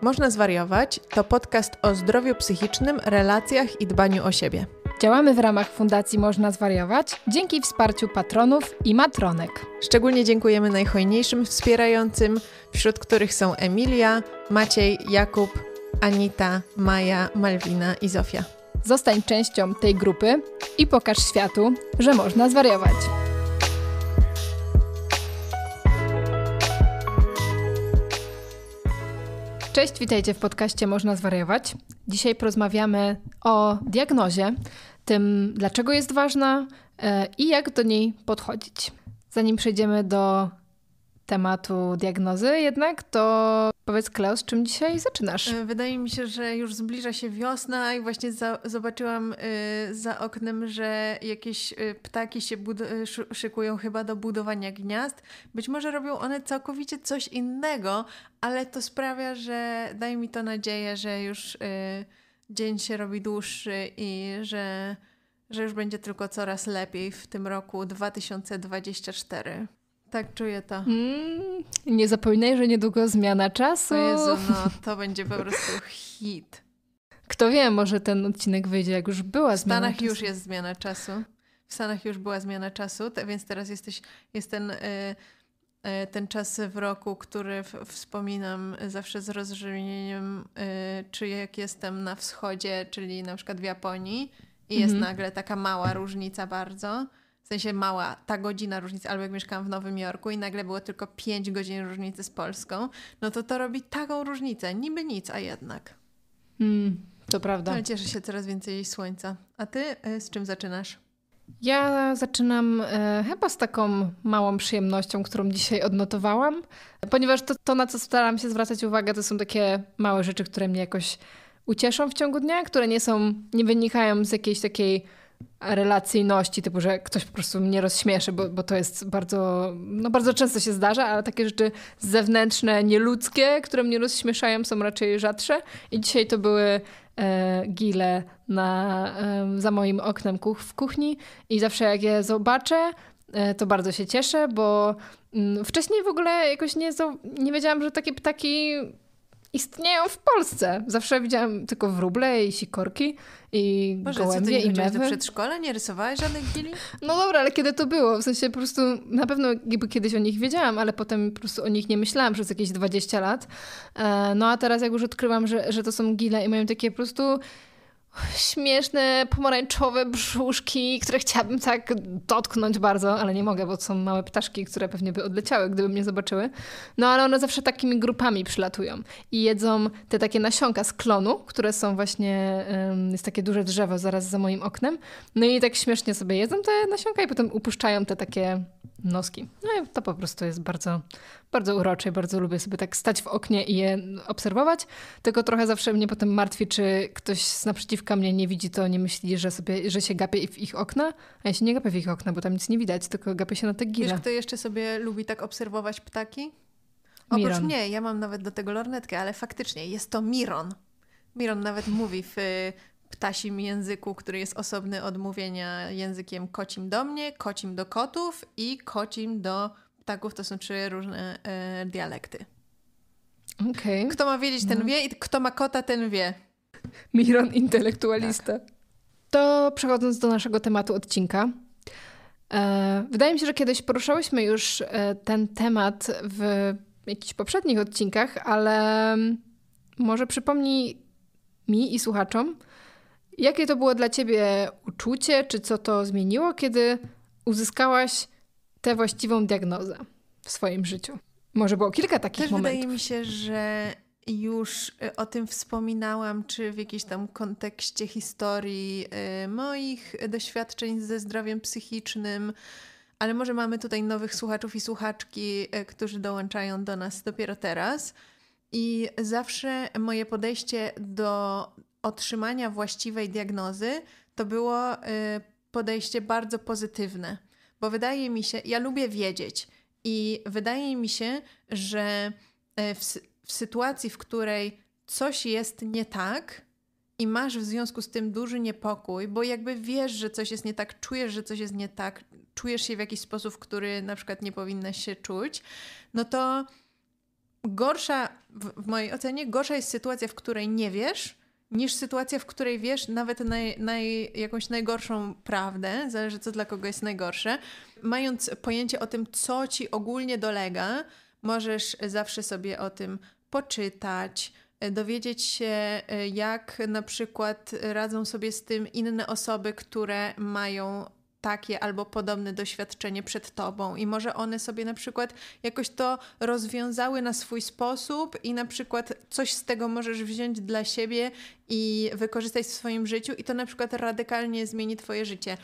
Można zwariować to podcast o zdrowiu psychicznym, relacjach i dbaniu o siebie. Działamy w ramach Fundacji Można Zwariować dzięki wsparciu patronów i matronek. Szczególnie dziękujemy najhojniejszym wspierającym, wśród których są Emilia, Maciej, Jakub, Anita, Maja, Malwina i Zofia. Zostań częścią tej grupy i pokaż światu, że można zwariować. Cześć, witajcie w podcaście Można Zwariować. Dzisiaj porozmawiamy o diagnozie, tym dlaczego jest ważna e, i jak do niej podchodzić. Zanim przejdziemy do tematu diagnozy jednak, to powiedz Klaus, czym dzisiaj zaczynasz? E, wydaje mi się, że już zbliża się wiosna i właśnie za, zobaczyłam y, za oknem, że jakieś e, ptaki się szykują chyba do budowania gniazd. Być może robią one całkowicie coś innego, ale to sprawia, że daje mi to nadzieję, że już y, dzień się robi dłuższy i że że już będzie tylko coraz lepiej w tym roku 2024. Tak czuję to. Mm, nie zapominaj, że niedługo zmiana czasu. O Jezu, no to będzie po prostu hit. Kto wie, może ten odcinek wyjdzie, jak już była zmiana czasu. W Stanach czasu. już jest zmiana czasu. W Stanach już była zmiana czasu, te, więc teraz jesteś, jest ten, y, y, ten czas w roku, który w, wspominam zawsze z rozrzemieniem, y, czy jak jestem na wschodzie, czyli na przykład w Japonii i jest mm -hmm. nagle taka mała różnica bardzo w sensie mała ta godzina różnicy, albo jak mieszkałam w Nowym Jorku i nagle było tylko 5 godzin różnicy z Polską, no to to robi taką różnicę, niby nic, a jednak. Hmm, to prawda. Ale cieszę się coraz więcej słońca. A ty e, z czym zaczynasz? Ja zaczynam e, chyba z taką małą przyjemnością, którą dzisiaj odnotowałam, ponieważ to, to, na co staram się zwracać uwagę, to są takie małe rzeczy, które mnie jakoś ucieszą w ciągu dnia, które nie są, nie wynikają z jakiejś takiej relacyjności, typu, że ktoś po prostu mnie rozśmieszy, bo, bo to jest bardzo, no bardzo często się zdarza, ale takie rzeczy zewnętrzne, nieludzkie, które mnie rozśmieszają, są raczej rzadsze. I dzisiaj to były e, gile na, e, za moim oknem kuch w kuchni i zawsze jak je zobaczę, e, to bardzo się cieszę, bo m, mm, wcześniej w ogóle jakoś nie, nie wiedziałam, że takie ptaki istnieją w Polsce. Zawsze widziałam tylko wróble i sikorki i Boże, gołębie co, i mewy. na przedszkole? Nie rysowałeś żadnych gili? No dobra, ale kiedy to było? W sensie po prostu na pewno kiedyś o nich wiedziałam, ale potem po prostu o nich nie myślałam przez jakieś 20 lat. E, no a teraz jak już odkryłam, że, że to są gile i mają takie po prostu śmieszne, pomarańczowe brzuszki, które chciałabym tak dotknąć bardzo, ale nie mogę, bo są małe ptaszki, które pewnie by odleciały, gdyby mnie zobaczyły. No ale one zawsze takimi grupami przylatują i jedzą te takie nasionka z klonu, które są właśnie, jest takie duże drzewo zaraz za moim oknem. No i tak śmiesznie sobie jedzą te nasionka i potem upuszczają te takie noski. No i to po prostu jest bardzo, bardzo urocze i bardzo lubię sobie tak stać w oknie i je obserwować. Tylko trochę zawsze mnie potem martwi, czy ktoś z naprzeciwka mnie nie widzi, to nie myśli, że, sobie, że się gapię w ich okna. A ja się nie gapię w ich okna, bo tam nic nie widać, tylko gapię się na te gile. Wiesz, kto jeszcze sobie lubi tak obserwować ptaki? Oprócz Miron. mnie, ja mam nawet do tego lornetkę, ale faktycznie jest to Miron. Miron nawet mówi w ptasim języku, który jest osobny od mówienia językiem kocim do mnie, kocim do kotów i kocim do ptaków. To są trzy różne e, dialekty. Okay. Kto ma wiedzieć, ten mhm. wie i kto ma kota, ten wie. Miron intelektualista. Tak. To przechodząc do naszego tematu odcinka. E, wydaje mi się, że kiedyś poruszałyśmy już e, ten temat w jakichś poprzednich odcinkach, ale mm, może przypomnij mi i słuchaczom, Jakie to było dla ciebie uczucie, czy co to zmieniło, kiedy uzyskałaś tę właściwą diagnozę w swoim życiu? Może było kilka takich Też momentów. Wydaje mi się, że już y, o tym wspominałam, czy w jakimś tam kontekście historii y, moich doświadczeń ze zdrowiem psychicznym, ale może mamy tutaj nowych słuchaczów i słuchaczki, y, którzy dołączają do nas dopiero teraz. I zawsze moje podejście do otrzymania właściwej diagnozy, to było y, podejście bardzo pozytywne, bo wydaje mi się, ja lubię wiedzieć i wydaje mi się, że y, w, w sytuacji, w której coś jest nie tak, i masz w związku z tym duży niepokój, bo jakby wiesz, że coś jest nie tak, czujesz, że coś jest nie tak, czujesz się w jakiś sposób, w który na przykład nie powinnaś się czuć, no to gorsza, w mojej ocenie, gorsza jest sytuacja, w której nie wiesz, niż sytuacja, w której wiesz nawet naj, naj, jakąś najgorszą prawdę, zależy co dla kogo jest najgorsze, mając pojęcie o tym, co ci ogólnie dolega, możesz zawsze sobie o tym poczytać, e, dowiedzieć się, e, jak na przykład radzą sobie z tym inne osoby, które mają takie albo podobne doświadczenie przed tobą i może one sobie na przykład jakoś to rozwiązały na swój sposób i na przykład coś z tego możesz wziąć dla siebie i wykorzystać w swoim życiu i to na przykład radykalnie zmieni twoje życie.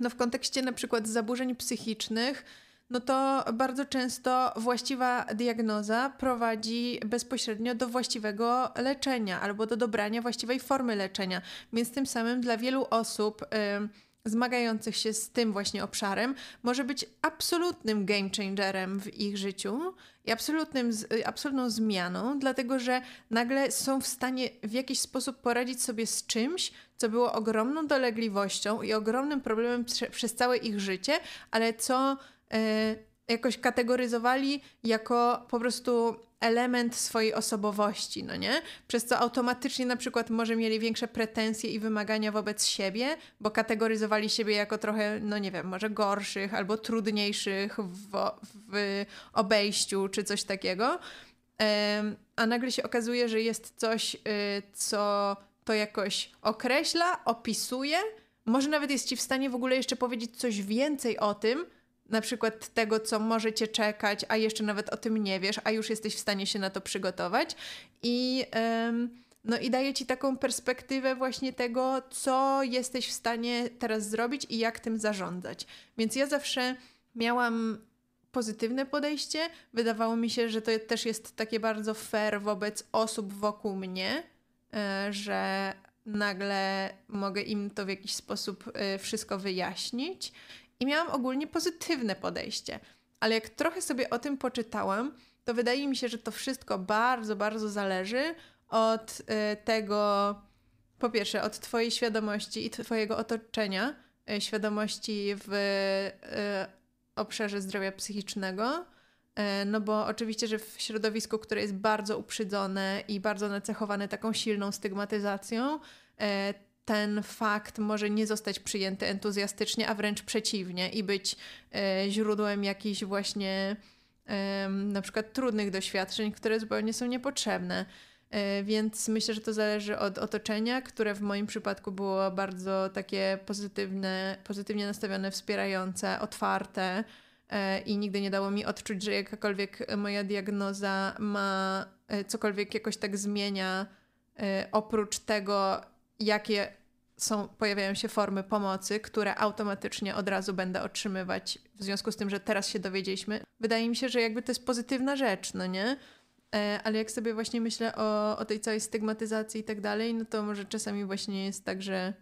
No w kontekście na przykład zaburzeń psychicznych, no to bardzo często właściwa diagnoza prowadzi bezpośrednio do właściwego leczenia albo do dobrania właściwej formy leczenia. Więc tym samym dla wielu osób yy, zmagających się z tym właśnie obszarem może być absolutnym game changerem w ich życiu i absolutnym, y, absolutną zmianą, dlatego że nagle są w stanie w jakiś sposób poradzić sobie z czymś, co było ogromną dolegliwością i ogromnym problemem prze, przez całe ich życie, ale co. Yy, jakoś kategoryzowali jako po prostu element swojej osobowości, no nie? Przez co automatycznie na przykład może mieli większe pretensje i wymagania wobec siebie, bo kategoryzowali siebie jako trochę, no nie wiem, może gorszych albo trudniejszych w, w obejściu czy coś takiego. A nagle się okazuje, że jest coś, y, co to jakoś określa, opisuje, może nawet jest ci w stanie w ogóle jeszcze powiedzieć coś więcej o tym, na przykład tego, co może cię czekać, a jeszcze nawet o tym nie wiesz, a już jesteś w stanie się na to przygotować. I, no i daje ci taką perspektywę właśnie tego, co jesteś w stanie teraz zrobić i jak tym zarządzać. Więc ja zawsze miałam pozytywne podejście. Wydawało mi się, że to też jest takie bardzo fair wobec osób wokół mnie, e, że nagle mogę im to w jakiś sposób e, wszystko wyjaśnić i miałam ogólnie pozytywne podejście. Ale jak trochę sobie o tym poczytałam, to wydaje mi się, że to wszystko bardzo, bardzo zależy od y, tego, po pierwsze, od Twojej świadomości i Twojego otoczenia, y, świadomości w y, obszarze zdrowia psychicznego. No bo oczywiście, że w środowisku, które jest bardzo uprzydzone i bardzo nacechowane taką silną stygmatyzacją, ten fakt może nie zostać przyjęty entuzjastycznie, a wręcz przeciwnie i być e, źródłem jakichś właśnie na przykład trudnych doświadczeń, które zupełnie są niepotrzebne. E, więc myślę, że to zależy od otoczenia, które w moim przypadku było bardzo takie pozytywne, pozytywnie nastawione, wspierające, otwarte e, i nigdy nie dało mi odczuć, że jakakolwiek moja diagnoza ma cokolwiek jakoś tak zmienia oprócz tego, jakie są, pojawiają się formy pomocy, które automatycznie od razu będę otrzymywać w związku z tym, że teraz się dowiedzieliśmy. Wydaje mi się, że jakby to jest pozytywna rzecz, no nie? E, ale jak sobie właśnie myślę o, o tej całej stygmatyzacji i tak dalej, no to może czasami właśnie jest tak, że,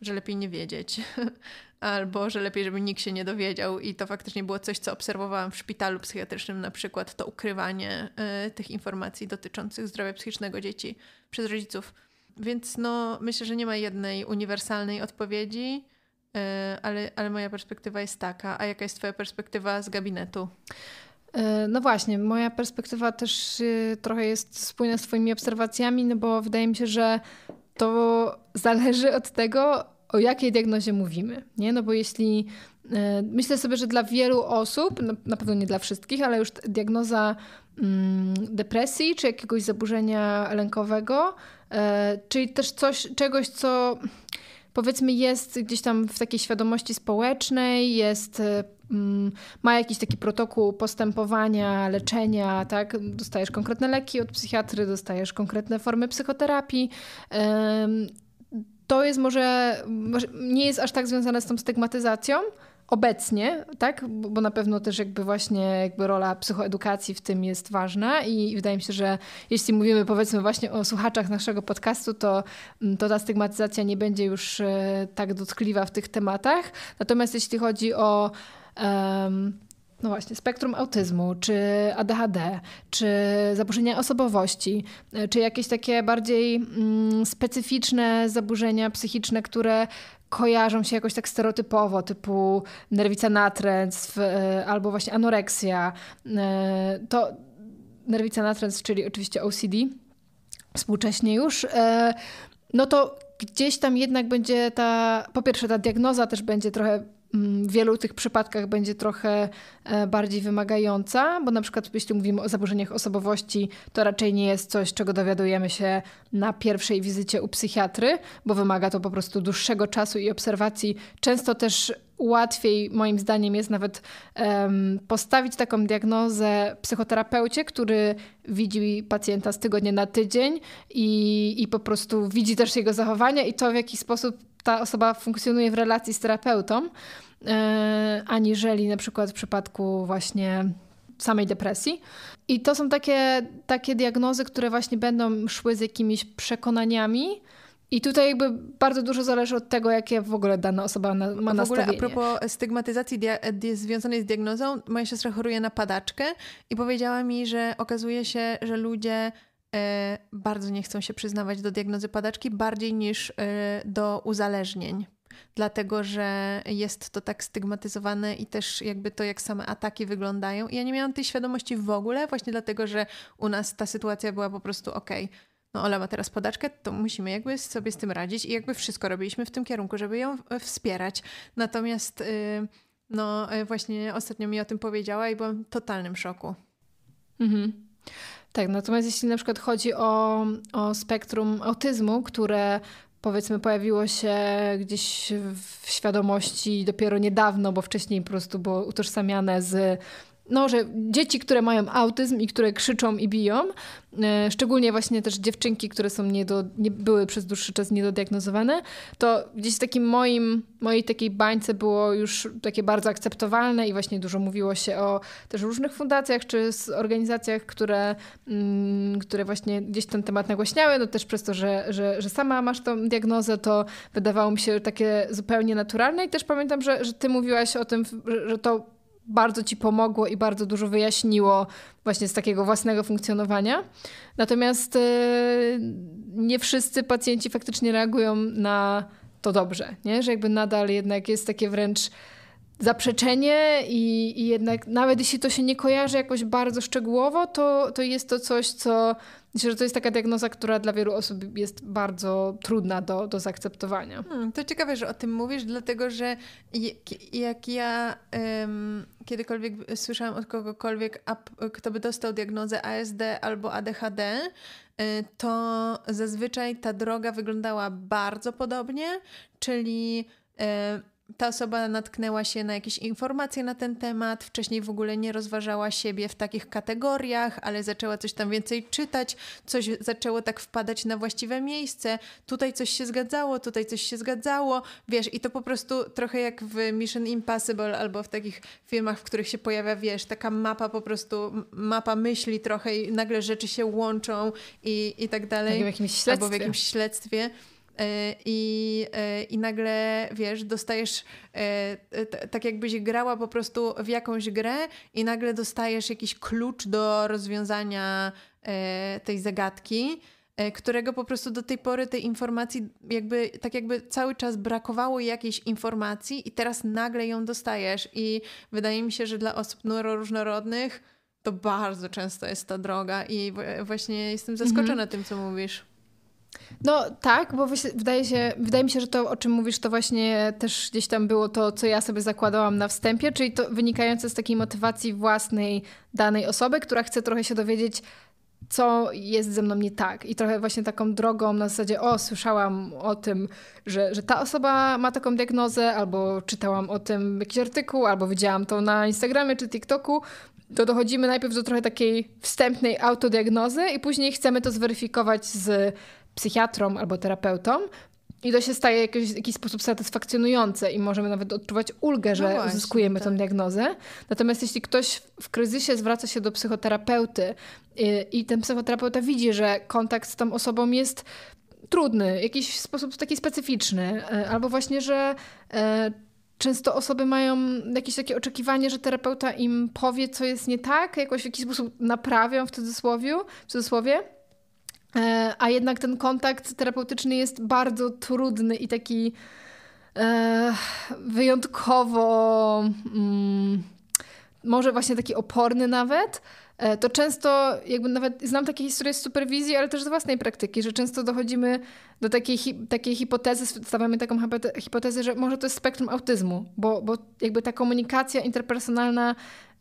że lepiej nie wiedzieć. Albo że lepiej, żeby nikt się nie dowiedział. I to faktycznie było coś, co obserwowałam w szpitalu psychiatrycznym, na przykład to ukrywanie y, tych informacji dotyczących zdrowia psychicznego dzieci przez rodziców więc no, myślę, że nie ma jednej uniwersalnej odpowiedzi, e, ale, ale moja perspektywa jest taka. A jaka jest Twoja perspektywa z gabinetu? E, no właśnie, moja perspektywa też e, trochę jest spójna z Twoimi obserwacjami, no bo wydaje mi się, że to zależy od tego, o jakiej diagnozie mówimy. Nie? No bo jeśli myślę sobie, że dla wielu osób, na pewno nie dla wszystkich, ale już diagnoza mm, depresji czy jakiegoś zaburzenia lękowego E, czyli też coś, czegoś, co powiedzmy jest gdzieś tam w takiej świadomości społecznej, jest, e, mm, ma jakiś taki protokół postępowania, leczenia, tak? Dostajesz konkretne leki od psychiatry, dostajesz konkretne formy psychoterapii. E, to jest może, nie jest aż tak związane z tą stygmatyzacją, obecnie, tak, bo na pewno też jakby właśnie jakby rola psychoedukacji w tym jest ważna i wydaje mi się, że jeśli mówimy powiedzmy właśnie o słuchaczach naszego podcastu, to, mm, to ta stygmatyzacja nie będzie już e, tak dotkliwa w tych tematach. Natomiast jeśli chodzi o um, no właśnie, spektrum autyzmu, czy ADHD, czy zaburzenia osobowości, e, czy jakieś takie bardziej mm, specyficzne zaburzenia psychiczne, które kojarzą się jakoś tak stereotypowo, typu nerwica natręctw e, albo właśnie anoreksja, e, to nerwica natręctw, czyli oczywiście OCD współcześnie już, e, no to gdzieś tam jednak będzie ta, po pierwsze ta diagnoza też będzie trochę Mm, w wielu tych przypadkach będzie trochę e, bardziej wymagająca, bo na przykład jeśli mówimy o zaburzeniach osobowości, to raczej nie jest coś, czego dowiadujemy się na pierwszej wizycie u psychiatry, bo wymaga to po prostu dłuższego czasu i obserwacji. Często też łatwiej moim zdaniem jest nawet um, postawić taką diagnozę psychoterapeucie, który widzi pacjenta z tygodnia na tydzień i, i po prostu widzi też jego zachowania i to, w jaki sposób ta osoba funkcjonuje w relacji z terapeutą, e, aniżeli na przykład w przypadku właśnie samej depresji. I to są takie, takie diagnozy, które właśnie będą szły z jakimiś przekonaniami. I tutaj jakby bardzo dużo zależy od tego, jakie w ogóle dana osoba na, ma nastawienie. W ogóle a propos stygmatyzacji związanej z diagnozą, moja siostra choruje na padaczkę i powiedziała mi, że okazuje się, że ludzie E, bardzo nie chcą się przyznawać do diagnozy padaczki, bardziej niż e, do uzależnień. Dlatego, że jest to tak stygmatyzowane i też jakby to, jak same ataki wyglądają. I ja nie miałam tej świadomości w ogóle, właśnie dlatego, że u nas ta sytuacja była po prostu okej. Okay, no Ola ma teraz podaczkę, to musimy jakby sobie z tym radzić i jakby wszystko robiliśmy w tym kierunku, żeby ją e, wspierać. Natomiast y, no właśnie ostatnio mi o tym powiedziała i byłam w totalnym szoku. Mhm. Tak, natomiast jeśli na przykład chodzi o, o spektrum autyzmu, które powiedzmy pojawiło się gdzieś w świadomości dopiero niedawno, bo wcześniej po prostu było utożsamiane z no, że dzieci, które mają autyzm i które krzyczą i biją, e, szczególnie właśnie też dziewczynki, które są nie, do, nie były przez dłuższy czas niedodiagnozowane, to gdzieś w takim moim, mojej takiej bańce było już takie bardzo akceptowalne i właśnie dużo mówiło się o też różnych fundacjach czy organizacjach, które, mm, które właśnie gdzieś ten temat nagłaśniały, no też przez to, że, że, że sama masz tą diagnozę, to wydawało mi się takie zupełnie naturalne i też pamiętam, że, że ty mówiłaś o tym, że to bardzo ci pomogło i bardzo dużo wyjaśniło właśnie z takiego własnego funkcjonowania. Natomiast y, nie wszyscy pacjenci faktycznie reagują na to dobrze, nie? że jakby nadal jednak jest takie wręcz zaprzeczenie i, i, jednak nawet jeśli to się nie kojarzy jakoś bardzo szczegółowo, to, to jest to coś, co myślę, że to jest taka diagnoza, która dla wielu osób jest bardzo trudna do, do zaakceptowania. Hmm, to ciekawe, że o tym mówisz, dlatego że jak ja um, kiedykolwiek słyszałam od kogokolwiek, kto by dostał diagnozę ASD albo ADHD, e, to zazwyczaj ta droga wyglądała bardzo podobnie, czyli e, ta osoba natknęła się na jakieś informacje na ten temat, wcześniej w ogóle nie rozważała siebie w takich kategoriach, ale zaczęła coś tam więcej czytać, coś zaczęło tak wpadać na właściwe miejsce, tutaj coś się zgadzało, tutaj coś się zgadzało, wiesz, i to po prostu trochę jak w Mission Impossible albo w takich filmach, w których się pojawia, wiesz, taka mapa po prostu, mapa myśli trochę i nagle rzeczy się łączą i, i tak dalej. Tak, w jakimś śledztwie. Albo w jakimś śledztwie. E, I, e, I nagle, wiesz, dostajesz e, tak jakbyś grała po prostu w jakąś grę i nagle dostajesz jakiś klucz do rozwiązania tej zagadki którego po prostu do tej pory tej informacji jakby tak jakby cały czas brakowało jakiejś informacji i teraz nagle ją dostajesz i wydaje mi się, że dla osób neuroróżnorodnych to bardzo często jest ta droga i właśnie jestem zaskoczona mhm. tym, co mówisz. No tak, bo wydaje, się, wydaje mi się, że to, o czym mówisz, to właśnie też gdzieś tam było to, co ja sobie zakładałam na wstępie, czyli to wynikające z takiej motywacji własnej danej osoby, która chce trochę się dowiedzieć, co jest ze mną nie tak. I trochę właśnie taką drogą na zasadzie, o, słyszałam o tym, że, że ta osoba ma taką diagnozę, albo czytałam o tym jakiś artykuł, albo widziałam to na Instagramie czy TikToku. To dochodzimy najpierw do trochę takiej wstępnej autodiagnozy i później chcemy to zweryfikować z psychiatrą albo terapeutą. I to się staje w jakiś sposób satysfakcjonujące i możemy nawet odczuwać ulgę, że no właśnie, uzyskujemy tak. tę diagnozę. Natomiast jeśli ktoś w kryzysie zwraca się do psychoterapeuty i, y, i ten psychoterapeuta widzi, że kontakt z tą osobą jest trudny, jakiś sposób taki specyficzny, y, albo właśnie, że y, często osoby mają jakieś takie oczekiwanie, że terapeuta im powie, co jest nie tak, jakoś w jakiś sposób naprawią w cudzysłowie, w cudzysłowie E, a jednak ten kontakt terapeutyczny jest bardzo trudny i taki e, wyjątkowo mm, może właśnie taki oporny nawet, e, to często jakby nawet znam takie historie z superwizji, ale też z własnej praktyki, że często dochodzimy do takiej, hi takiej hipotezy, stawiamy taką hipotezę, że może to jest spektrum autyzmu, bo, bo jakby ta komunikacja interpersonalna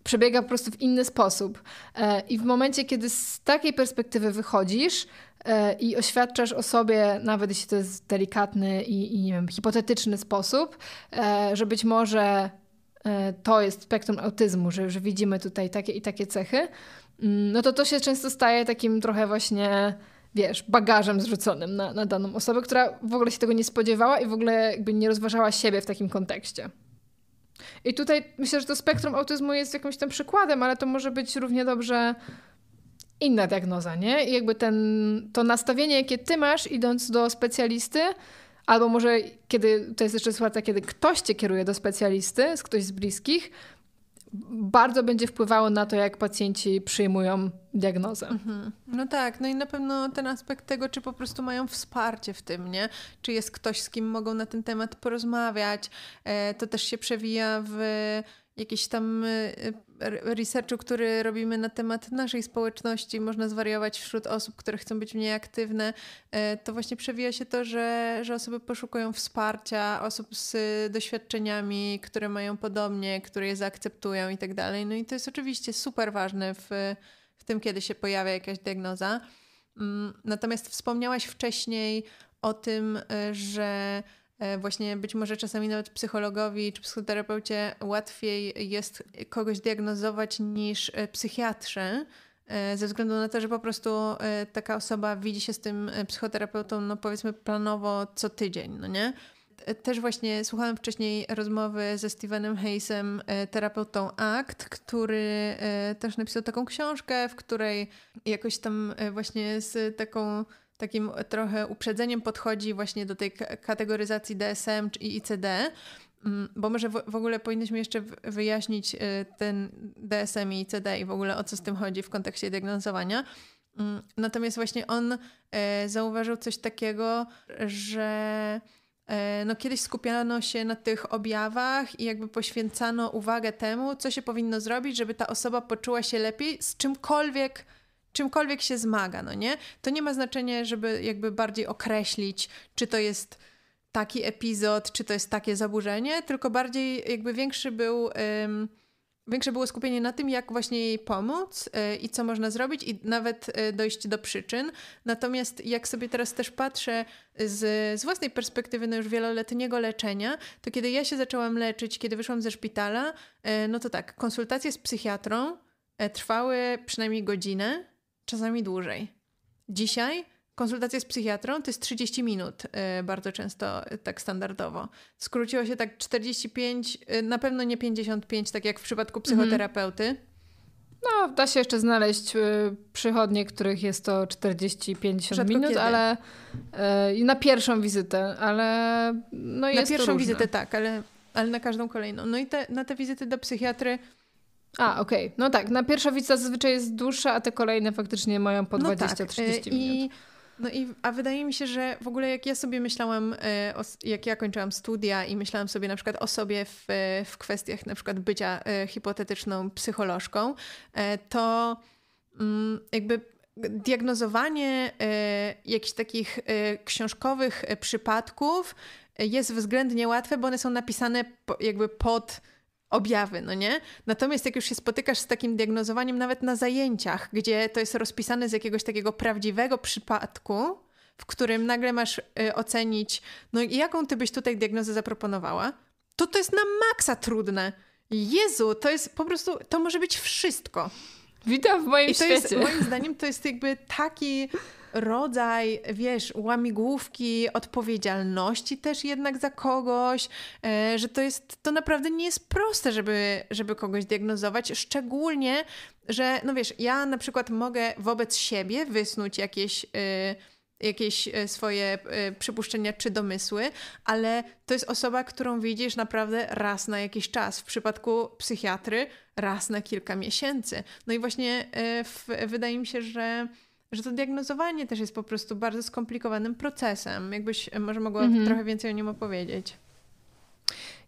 przebiega po prostu w inny sposób. E, I w momencie, kiedy z takiej perspektywy wychodzisz e, i oświadczasz o sobie, nawet jeśli to jest delikatny i, i nie wiem, hipotetyczny sposób, e, że być może to jest spektrum autyzmu, że, że widzimy tutaj takie i takie cechy, mm, no to to się często staje takim trochę właśnie wiesz, bagażem zrzuconym na, na daną osobę, która w ogóle się tego nie spodziewała i w ogóle jakby nie rozważała siebie w takim kontekście. I tutaj myślę, że to spektrum autyzmu jest jakimś tam przykładem, ale to może być równie dobrze inna diagnoza, nie? I jakby ten, to nastawienie, jakie ty masz idąc do specjalisty, albo może kiedy, to jest jeszcze sytuacja, kiedy ktoś cię kieruje do specjalisty, z ktoś z bliskich, bardzo będzie wpływało na to, jak pacjenci przyjmują diagnozę. Mhm. No tak, no i na pewno ten aspekt tego, czy po prostu mają wsparcie w tym, nie? Czy jest ktoś, z kim mogą na ten temat porozmawiać. E, to też się przewija w jakiś tam y, y, researchu, który robimy na temat naszej społeczności, można zwariować wśród osób, które chcą być mniej aktywne, e, to właśnie przewija się to, że, że osoby poszukują wsparcia, osób z doświadczeniami, które mają podobnie, które je zaakceptują i tak dalej. No i to jest oczywiście super ważne w, w tym, kiedy się pojawia jakaś diagnoza. Mm, natomiast wspomniałaś wcześniej o tym, e, że E, właśnie być może czasami nawet psychologowi czy psychoterapeucie łatwiej jest kogoś diagnozować niż e, psychiatrze, e, ze względu na to, że po prostu taka osoba widzi się z tym psychoterapeutą, no powiedzmy planowo co tydzień, no nie? Też właśnie słuchałem wcześniej rozmowy ze Stevenem Hayesem, terapeutą ACT, który też napisał taką książkę, w której jakoś tam właśnie z taką takim trochę uprzedzeniem podchodzi właśnie do tej kategoryzacji DSM i ICD, mm, bo może w ogóle powinniśmy jeszcze wyjaśnić y, ten DSM i ICD i w ogóle o co z tym chodzi w kontekście diagnozowania. Mm, natomiast właśnie on y, zauważył coś takiego, że y, no kiedyś skupiano się na tych objawach i jakby poświęcano uwagę temu, co się powinno zrobić, żeby ta osoba poczuła się lepiej z czymkolwiek czymkolwiek się zmaga, no nie? To nie ma znaczenia, żeby jakby bardziej określić, czy to jest taki epizod, czy to jest takie zaburzenie, tylko bardziej jakby większy był... większe było skupienie na tym, jak właśnie jej pomóc e, i co można zrobić, i nawet e, dojść do przyczyn. Natomiast jak sobie teraz też patrzę z, z własnej perspektywy, no już wieloletniego leczenia, to kiedy ja się zaczęłam leczyć, kiedy wyszłam ze szpitala, e, no to tak, konsultacje z psychiatrą trwały przynajmniej godzinę czasami dłużej. Dzisiaj konsultacja z psychiatrą to jest 30 minut, y, bardzo często y, tak standardowo. Skróciło się tak 45, y, na pewno nie 55, tak jak w przypadku mhm. psychoterapeuty. No, da się jeszcze znaleźć y, przychodnie, których jest to 40-50 minut, kiedy. ale y, na pierwszą wizytę, ale no jest Na pierwszą wizytę tak, ale, ale na każdą kolejną. No i te, na te wizyty do psychiatry a, okej. Okay. No tak, na pierwsza wica zazwyczaj jest dłuższa, a te kolejne faktycznie mają po 20-30 no tak. Y, minut. I... No i a wydaje mi się, że w ogóle jak ja sobie myślałam, y, jak ja kończyłam studia i myślałam sobie na przykład o sobie w, y, w kwestiach na przykład bycia hipotetyczną psycholożką, to mm, jakby diagnozowanie jakichś takich książkowych przypadków jest względnie łatwe, bo one są napisane jakby pod objawy, no nie? Natomiast jak już się spotykasz z takim diagnozowaniem nawet na zajęciach, gdzie to jest rozpisane z jakiegoś takiego prawdziwego przypadku, w którym nagle masz y, ocenić, no jaką ty byś tutaj diagnozę zaproponowała, to to jest na maksa trudne. Jezu, to jest po prostu, to może być wszystko. Witam w moim I to świecie. Jest, moim zdaniem to jest jakby taki rodzaj, wiesz, łamigłówki, odpowiedzialności też jednak za kogoś, e, że to jest, to naprawdę nie jest proste, żeby, żeby kogoś diagnozować, szczególnie, że, no wiesz, ja na przykład mogę wobec siebie wysnuć jakieś... E, jakieś e, swoje przypuszczenia czy domysły, ale to jest osoba, którą widzisz naprawdę raz na jakiś czas. W przypadku psychiatry raz na kilka miesięcy. No i właśnie w, wydaje mi się, że że to diagnozowanie też jest po prostu bardzo skomplikowanym procesem. Jakbyś e, może mogła mhm. trochę więcej o nim opowiedzieć.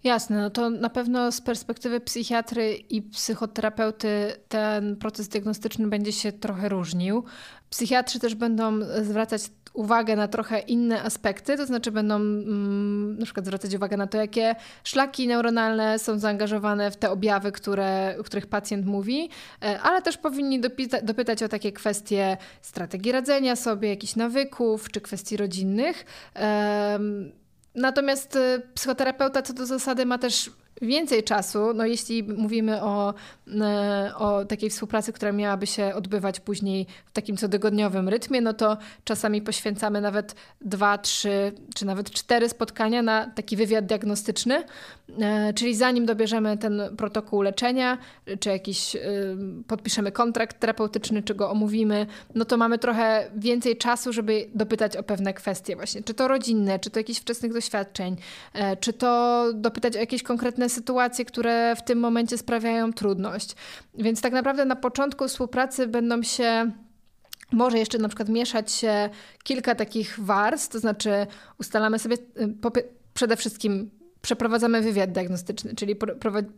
Jasne, no to na pewno z perspektywy psychiatry i psychoterapeuty ten proces diagnostyczny będzie się trochę różnił. Psychiatrzy też będą zwracać uwagę na trochę inne aspekty, to znaczy będą mm, na przykład zwracać uwagę na to, jakie szlaki neuronalne są zaangażowane w te objawy, które, o których pacjent mówi, e, ale też powinni dopyta dopytać o takie kwestie strategii radzenia sobie, jakichś nawyków czy kwestii rodzinnych. Natomiast y, psychoterapeuta co do zasady ma też więcej czasu, no jeśli mówimy o, e, o takiej współpracy, która miałaby się odbywać później w takim codygodniowym rytmie, no to czasami poświęcamy nawet dwa, trzy, czy nawet cztery spotkania na taki wywiad diagnostyczny, e, czyli zanim dobierzemy ten protokół leczenia, czy jakiś e, podpiszemy kontrakt terapeutyczny, czy go omówimy, no to mamy trochę więcej czasu, żeby dopytać o pewne kwestie właśnie, czy to rodzinne, czy to jakichś wczesnych doświadczeń, czy to dopytać o jakieś konkretne sytuacje, które w tym momencie sprawiają trudność. Więc tak naprawdę na początku współpracy będą się może jeszcze na przykład mieszać się kilka takich warstw, to znaczy ustalamy sobie y, przede wszystkim przeprowadzamy wywiad diagnostyczny, czyli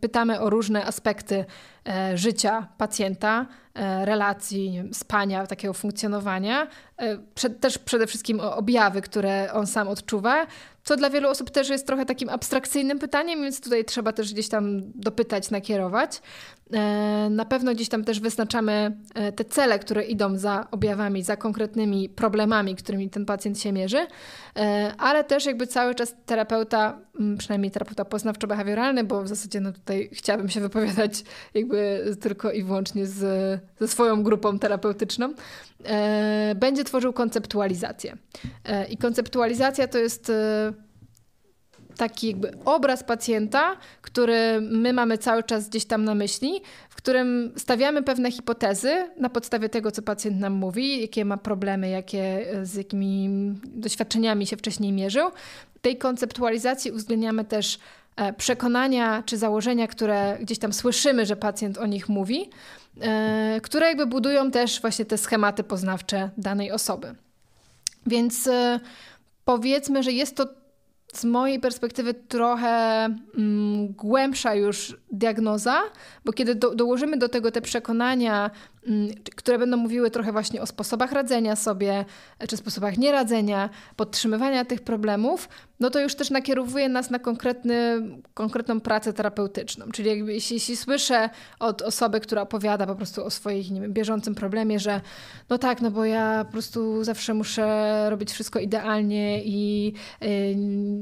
pytamy o różne aspekty e, życia pacjenta, e, relacji, wiem, spania, takiego funkcjonowania, e, też przede wszystkim o objawy, które on sam odczuwa co dla wielu osób też jest trochę takim abstrakcyjnym pytaniem, więc tutaj trzeba też gdzieś tam dopytać, nakierować. E, na pewno gdzieś tam też wyznaczamy e, te cele, które idą za objawami, za konkretnymi problemami, którymi ten pacjent się mierzy, e, ale też jakby cały czas terapeuta przynajmniej terapeuta poznawczo-behawioralny, bo w zasadzie no tutaj chciałabym się wypowiadać jakby tylko i wyłącznie z, ze swoją grupą terapeutyczną, e, będzie tworzył konceptualizację. E, I konceptualizacja to jest e, taki jakby obraz pacjenta, który my mamy cały czas gdzieś tam na myśli, w którym stawiamy pewne hipotezy na podstawie tego, co pacjent nam mówi, jakie ma problemy, jakie, e, z jakimi doświadczeniami się wcześniej mierzył. W tej konceptualizacji uwzględniamy też e, przekonania czy założenia, które gdzieś tam słyszymy, że pacjent o nich mówi, e, które jakby budują też właśnie te schematy poznawcze danej osoby. Więc powiedzmy, że jest to z mojej perspektywy trochę mm, głębsza już diagnoza, bo kiedy do, dołożymy do tego te przekonania, mm, które będą mówiły trochę właśnie o sposobach radzenia sobie, czy sposobach nieradzenia, podtrzymywania tych problemów, no to już też nakierowuje nas na konkretny, konkretną pracę terapeutyczną. Czyli jakby, jeśli, jeśli, słyszę od osoby, która opowiada po prostu o swoich nie wiem, bieżącym problemie, że no tak, no bo ja po prostu zawsze muszę robić wszystko idealnie i yy,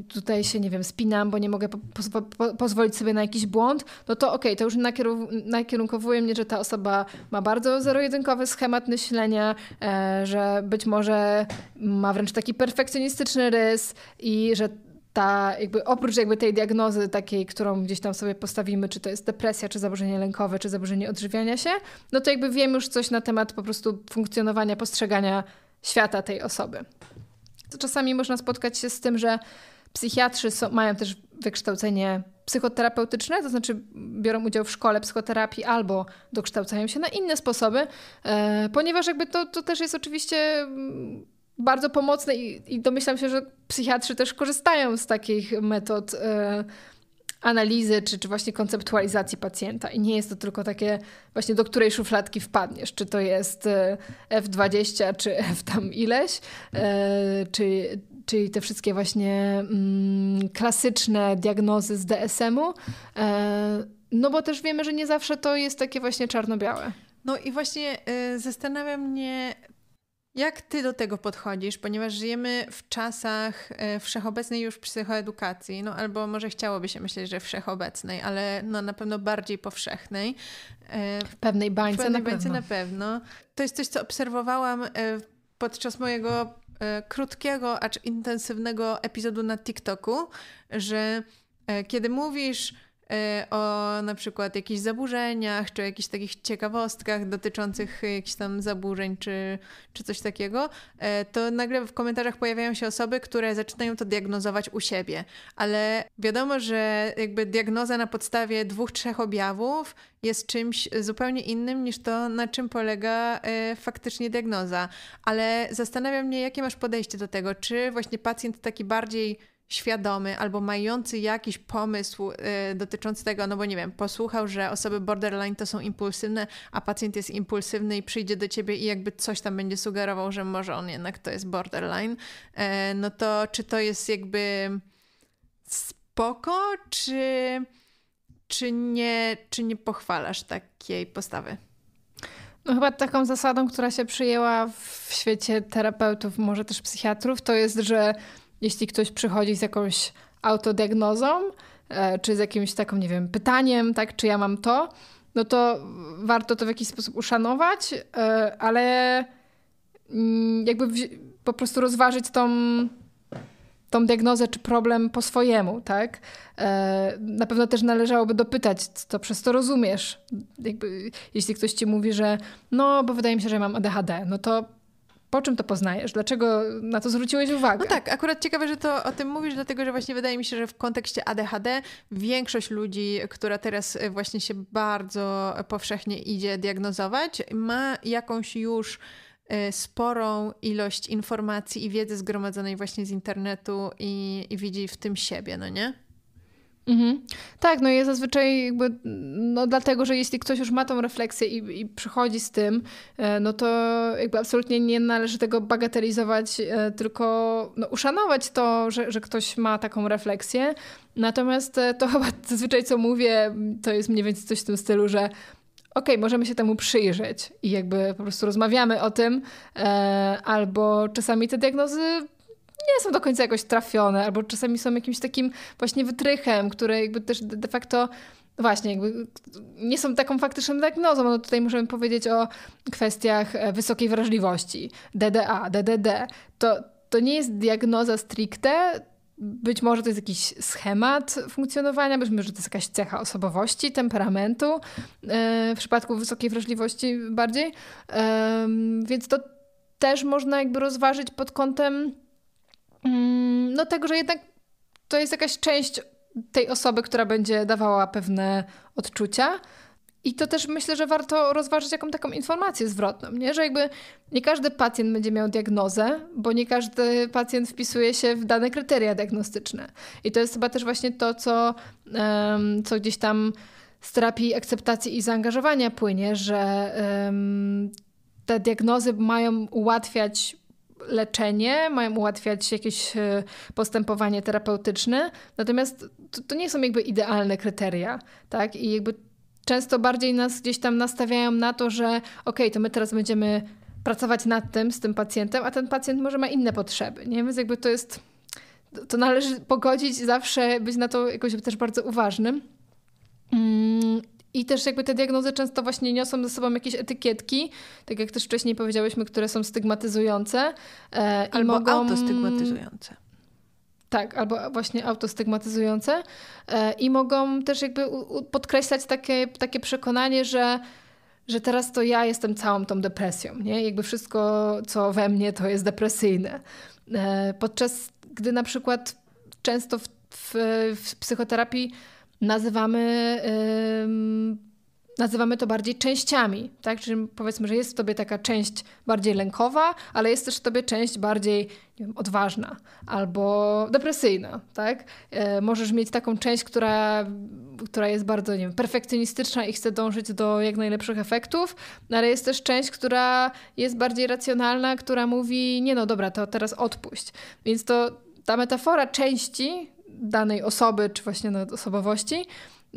tutaj się, nie wiem, spinam, bo nie mogę po, po, po, pozwolić sobie na jakiś błąd, no to okej, okay, to już nakieru, nakierunkowuje mnie, że ta osoba ma bardzo zero-jedynkowy schemat myślenia, yy, że być może ma wręcz taki perfekcjonistyczny rys i że ta jakby oprócz jakby tej diagnozy takiej, którą gdzieś tam sobie postawimy, czy to jest depresja, czy zaburzenie lękowe, czy zaburzenie odżywiania się, no to jakby wiem już coś na temat po prostu funkcjonowania, postrzegania świata tej osoby. To czasami można spotkać się z tym, że psychiatrzy są, mają też wykształcenie psychoterapeutyczne, to znaczy biorą udział w szkole psychoterapii albo dokształcają się na inne sposoby, e, ponieważ jakby to, to też jest oczywiście mm, bardzo pomocne i, i domyślam się, że psychiatrzy też korzystają z takich metod y, analizy czy, czy właśnie konceptualizacji pacjenta. I nie jest to tylko takie właśnie do której szufladki wpadniesz, czy to jest e, F20, czy F tam ileś, y, czy, czyli te wszystkie właśnie mm, klasyczne diagnozy z DSM-u. no bo też wiemy, że nie zawsze to jest takie właśnie czarno-białe. No i właśnie y, zastanawia mnie jak ty do tego podchodzisz? Ponieważ żyjemy w czasach e, wszechobecnej już psychoedukacji, no albo może chciałoby się myśleć, że wszechobecnej, ale no na pewno bardziej powszechnej. E, w pewnej bańce, w pewnej na, bańce pewno. na pewno. To jest coś, co obserwowałam e, podczas mojego krótkiego, acz intensywnego epizodu na TikToku, że kiedy mówisz Y, o na przykład jakichś zaburzeniach, czy jakichś takich ciekawostkach dotyczących jakichś tam zaburzeń, czy, czy coś takiego, y, to nagle w komentarzach pojawiają się osoby, które zaczynają to diagnozować u siebie. Ale wiadomo, że jakby diagnoza na podstawie dwóch, trzech objawów jest czymś zupełnie innym niż to, na czym polega y, faktycznie diagnoza. Ale zastanawiam mnie, jakie masz podejście do tego. Czy właśnie pacjent taki bardziej świadomy albo mający jakiś pomysł y, dotyczący tego, no bo nie wiem, posłuchał, że osoby borderline to są impulsywne, a pacjent jest impulsywny i przyjdzie do ciebie i jakby coś tam będzie sugerował, że może on jednak to jest borderline, y, no to czy to jest jakby spoko, czy, czy, nie, czy nie pochwalasz takiej postawy? No chyba taką zasadą, która się przyjęła w świecie terapeutów, może też psychiatrów, to jest, że jeśli ktoś przychodzi z jakąś autodiagnozą, e, czy z jakimś takim nie wiem, pytaniem, tak, czy ja mam to, no to warto to w jakiś sposób uszanować, e, ale mm, jakby po prostu rozważyć tą, tą diagnozę czy problem po swojemu, tak? E, na pewno też należałoby dopytać, co przez to rozumiesz. Jakby, jeśli ktoś ci mówi, że no, bo wydaje mi się, że mam ADHD, no to po czym to poznajesz? Dlaczego na to zwróciłeś uwagę? No tak, akurat ciekawe, że to o tym mówisz, dlatego że właśnie wydaje mi się, że w kontekście ADHD większość ludzi, która teraz właśnie się bardzo powszechnie idzie diagnozować, ma jakąś już y, sporą ilość informacji i wiedzy zgromadzonej właśnie z internetu i, i widzi w tym siebie, no nie? Mhm. Tak, no ja zazwyczaj jakby, no dlatego, że jeśli ktoś już ma tą refleksję i, i przychodzi z tym, e, no to jakby absolutnie nie należy tego bagatelizować, e, tylko no, uszanować to, że, że ktoś ma taką refleksję. Natomiast e, to chyba zazwyczaj co mówię, to jest mniej więcej coś w tym stylu, że OK, możemy się temu przyjrzeć i jakby po prostu rozmawiamy o tym, albo czasami te diagnozy nie są do końca jakoś trafione, albo czasami są jakimś takim właśnie wytrychem, które jakby też de facto właśnie, jakby nie są taką faktyczną diagnozą. No tutaj możemy powiedzieć o kwestiach e, wysokiej wrażliwości, DDA, DDD. To, to nie jest diagnoza stricte, być może to jest jakiś schemat funkcjonowania, być może to jest jakaś cecha osobowości, temperamentu, e, w przypadku wysokiej wrażliwości bardziej. E, więc to też można jakby rozważyć pod kątem Mm, no tego, tak, że jednak to jest jakaś część tej osoby, która będzie dawała pewne odczucia. I to też myślę, że warto rozważyć jaką taką informację zwrotną, nie? że jakby nie każdy pacjent będzie miał diagnozę, bo nie każdy pacjent wpisuje się w dane kryteria diagnostyczne. I to jest chyba też właśnie to, co, um, co gdzieś tam z terapii akceptacji i zaangażowania płynie, że um, te diagnozy mają ułatwiać leczenie, mają ułatwiać jakieś e, postępowanie terapeutyczne, natomiast to, to nie są jakby idealne kryteria, tak? I jakby często bardziej nas gdzieś tam nastawiają na to, że okej, okay, to my teraz będziemy pracować nad tym, z tym pacjentem, a ten pacjent może ma inne potrzeby, nie? Więc jakby to jest, to należy pogodzić zawsze, być na to jakoś też bardzo uważnym. Mm, i też jakby te diagnozy często właśnie niosą ze sobą jakieś etykietki, tak jak też wcześniej powiedziałyśmy, które są stygmatyzujące. E, albo mogą... autostygmatyzujące. Tak, albo właśnie autostygmatyzujące. E, I mogą też jakby podkreślać takie, takie przekonanie, że że teraz to ja jestem całą tą depresją, nie? Jakby wszystko, co we mnie, to jest depresyjne. E, podczas gdy na przykład często w, w, w psychoterapii nazywamy, yy, nazywamy to bardziej częściami, tak? Czyli powiedzmy, że jest w tobie taka część bardziej lękowa, ale jest też w tobie część bardziej wiem, odważna albo depresyjna, tak? Yy, możesz mieć taką część, która, która jest bardzo, nie wiem, perfekcjonistyczna i chce dążyć do jak najlepszych efektów, ale jest też część, która jest bardziej racjonalna, która mówi, nie no dobra, to teraz odpuść. Więc to ta metafora części danej osoby, czy właśnie nawet osobowości,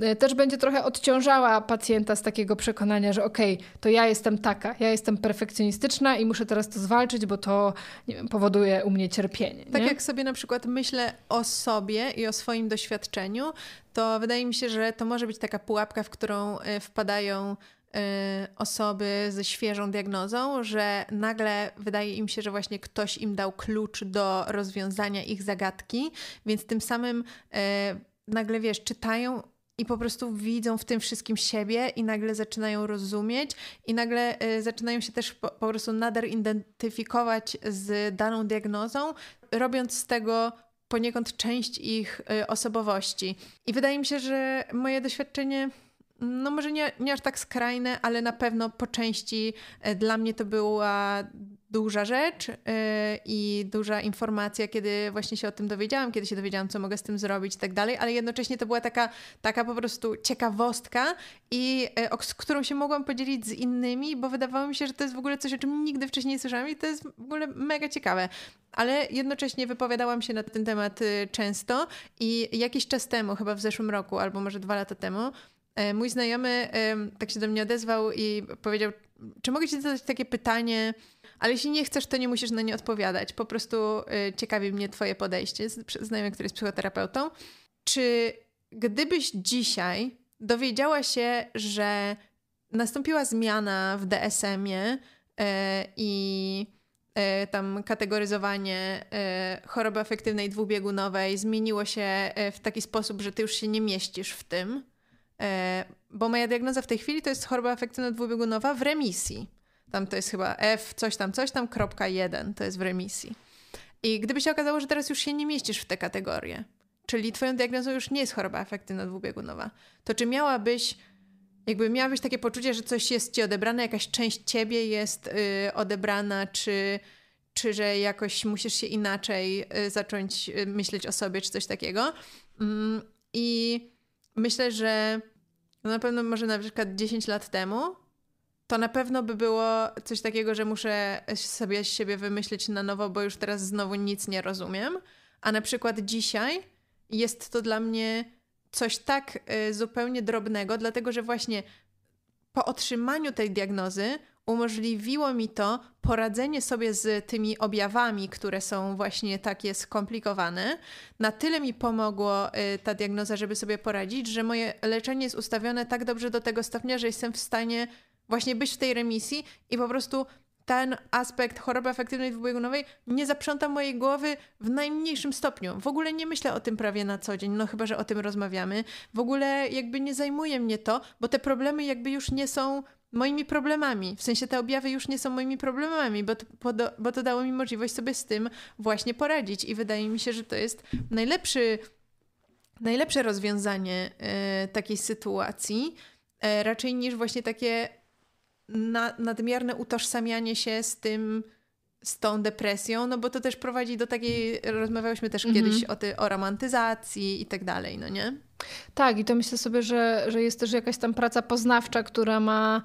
e, też będzie trochę odciążała pacjenta z takiego przekonania, że okej, okay, to ja jestem taka, ja jestem perfekcjonistyczna i muszę teraz to zwalczyć, bo to wiem, powoduje u mnie cierpienie. Tak nie? jak sobie na przykład myślę o sobie i o swoim doświadczeniu, to wydaje mi się, że to może być taka pułapka, w którą e, wpadają Y, osoby ze świeżą diagnozą, że nagle wydaje im się, że właśnie ktoś im dał klucz do rozwiązania ich zagadki, więc tym samym y, nagle wiesz, czytają i po prostu widzą w tym wszystkim siebie i nagle zaczynają rozumieć i nagle y, zaczynają się też po, po, prostu nader identyfikować z daną diagnozą, robiąc z tego poniekąd część ich osobowości. I wydaje mi się, że moje doświadczenie no może nie, nie aż tak skrajne, ale na pewno po części e, dla mnie to była duża rzecz e, i duża informacja, kiedy właśnie się o tym dowiedziałam, kiedy się dowiedziałam, co mogę z tym zrobić i tak dalej, ale jednocześnie to była taka, taka po prostu ciekawostka, i e, z którą się mogłam podzielić z innymi, bo wydawało mi się, że to jest w ogóle coś, o czym nigdy wcześniej nie słyszałam i to jest w ogóle mega ciekawe. Ale jednocześnie wypowiadałam się na ten temat często i jakiś czas temu, chyba w zeszłym roku albo może dwa lata temu, E, mój znajomy tak się do mnie odezwał i powiedział, czy mogę ci zadać takie pytanie, ale jeśli nie chcesz, to nie musisz na nie odpowiadać. Po prostu e, ciekawi mnie twoje podejście. Znajomy, który jest psychoterapeutą. Czy gdybyś dzisiaj dowiedziała się, że nastąpiła zmiana w DSM-ie e, i tam kategoryzowanie choroby afektywnej dwubiegunowej zmieniło się w taki sposób, że ty już się nie mieścisz w tym, E, bo moja diagnoza w tej chwili to jest choroba afektywno-dwubiegunowa w remisji. Tam to jest chyba F coś tam, coś tam, kropka 1, to jest w remisji. I gdyby się okazało, że teraz już się nie mieścisz w tę kategorię, czyli twoją diagnozą już nie jest choroba afektywno-dwubiegunowa, to czy miałabyś, jakby miałabyś takie poczucie, że coś jest ci odebrane, jakaś część ciebie jest y, odebrana, czy, czy że jakoś musisz się inaczej y, zacząć y, myśleć o sobie, czy coś takiego? Mm, I myślę, że no na pewno może na przykład 10 lat temu to na pewno by było coś takiego, że muszę sobie z siebie wymyślić na nowo, bo już teraz znowu nic nie rozumiem. A na przykład dzisiaj jest to dla mnie coś tak y, zupełnie drobnego, dlatego że właśnie po otrzymaniu tej diagnozy umożliwiło mi to poradzenie sobie z tymi objawami, które są właśnie takie skomplikowane. Na tyle mi pomogło y, ta diagnoza, żeby sobie poradzić, że moje leczenie jest ustawione tak dobrze do tego stopnia, że jestem w stanie właśnie być w tej remisji i po prostu ten aspekt choroby afektywnej dwubiegunowej nie zaprząta mojej głowy w najmniejszym stopniu. W ogóle nie myślę o tym prawie na co dzień, no chyba, że o tym rozmawiamy. W ogóle jakby nie zajmuje mnie to, bo te problemy jakby już nie są moimi problemami. W sensie te objawy już nie są moimi problemami, bo to, bo to dało mi możliwość sobie z tym właśnie poradzić. I wydaje mi się, że to jest najlepszy, najlepsze rozwiązanie y, takiej sytuacji, y, raczej niż właśnie takie na, nadmierne utożsamianie się z tym, z tą depresją, no bo to też prowadzi do takiej, rozmawiałyśmy też mhm. kiedyś o, ty, o romantyzacji i tak dalej, no nie? Tak, i to myślę sobie, że, że jest też jakaś tam praca poznawcza, która ma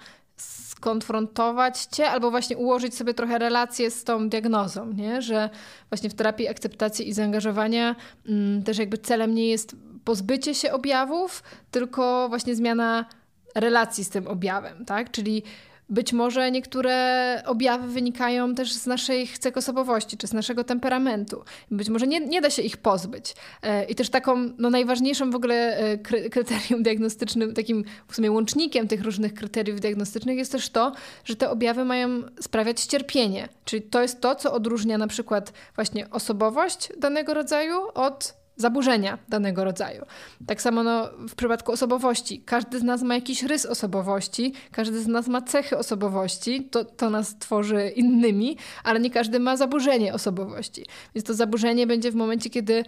skonfrontować cię, albo właśnie ułożyć sobie trochę relację z tą diagnozą, nie? że właśnie w terapii akceptacji i zaangażowania mm, też jakby celem nie jest pozbycie się objawów, tylko właśnie zmiana relacji z tym objawem, tak? Czyli być może niektóre objawy wynikają też z naszej osobowości, czy z naszego temperamentu. Być może nie, nie da się ich pozbyć. E, I też taką no, najważniejszą w ogóle e, kryterium diagnostycznym, takim w sumie łącznikiem tych różnych kryteriów diagnostycznych jest też to, że te objawy mają sprawiać cierpienie. Czyli to jest to, co odróżnia na przykład właśnie osobowość danego rodzaju od zaburzenia danego rodzaju. Tak samo no, w przypadku osobowości. Każdy z nas ma jakiś rys osobowości, każdy z nas ma cechy osobowości, to, to nas tworzy innymi, ale nie każdy ma zaburzenie osobowości. Więc to zaburzenie będzie w momencie, kiedy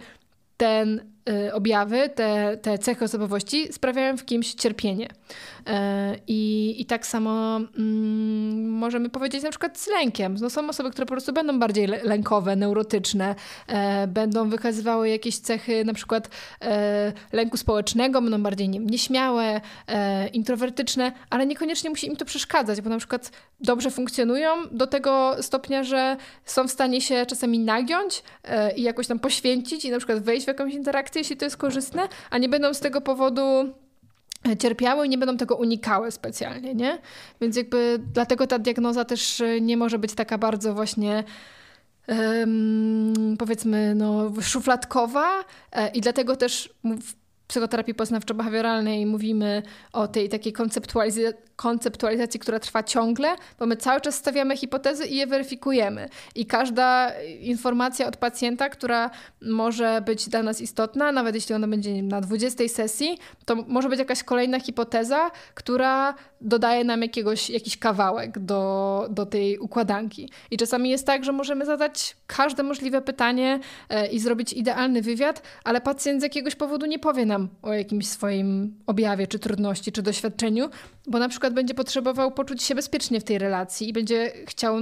ten Y, objawy, te, te cechy osobowości sprawiają w kimś cierpienie. E, I, i tak samo mm, możemy powiedzieć na przykład z lękiem. No są osoby, które po prostu będą bardziej lękowe, neurotyczne, e, będą wykazywały jakieś cechy na przykład e, lęku społecznego, będą bardziej nie, nieśmiałe, e, introwertyczne, ale niekoniecznie musi im to przeszkadzać, bo na przykład dobrze funkcjonują do tego stopnia, że są w stanie się czasami nagiąć e, i jakoś tam poświęcić i na przykład wejść w jakąś interakcję, akcje, jeśli to jest korzystne, a nie będą z tego powodu e, cierpiały i nie będą tego unikały specjalnie, nie? Więc jakby dlatego ta diagnoza też e, nie może być taka bardzo właśnie um, powiedzmy no, szufladkowa e, i dlatego też w psychoterapii poznawczo-behawioralnej mówimy o tej takiej konceptualizacji konceptualizacji, która trwa ciągle, bo my cały czas stawiamy hipotezy i je weryfikujemy. I każda informacja od pacjenta, która może być dla nas istotna, nawet jeśli ona będzie na 20 sesji, to może być jakaś kolejna hipoteza, która dodaje nam jakiegoś, jakiś kawałek do, do tej układanki. I czasami jest tak, że możemy zadać każde możliwe pytanie e, i zrobić idealny wywiad, ale pacjent z jakiegoś powodu nie powie nam o jakimś swoim objawie, czy trudności, czy doświadczeniu, bo na przykład przykład będzie potrzebował poczuć się bezpiecznie w tej relacji i będzie chciał